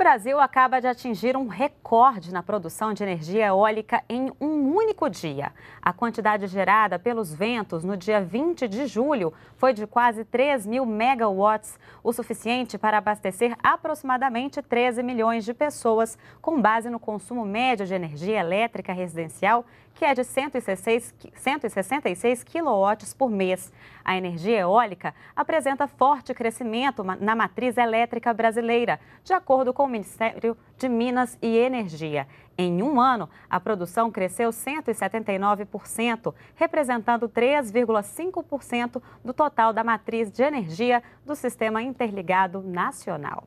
Brasil acaba de atingir um recorde na produção de energia eólica em um único dia. A quantidade gerada pelos ventos no dia 20 de julho foi de quase 3 mil megawatts, o suficiente para abastecer aproximadamente 13 milhões de pessoas, com base no consumo médio de energia elétrica residencial, que é de 166 quilowatts por mês. A energia eólica apresenta forte crescimento na matriz elétrica brasileira, de acordo com Ministério de Minas e Energia. Em um ano, a produção cresceu 179%, representando 3,5% do total da matriz de energia do Sistema Interligado Nacional.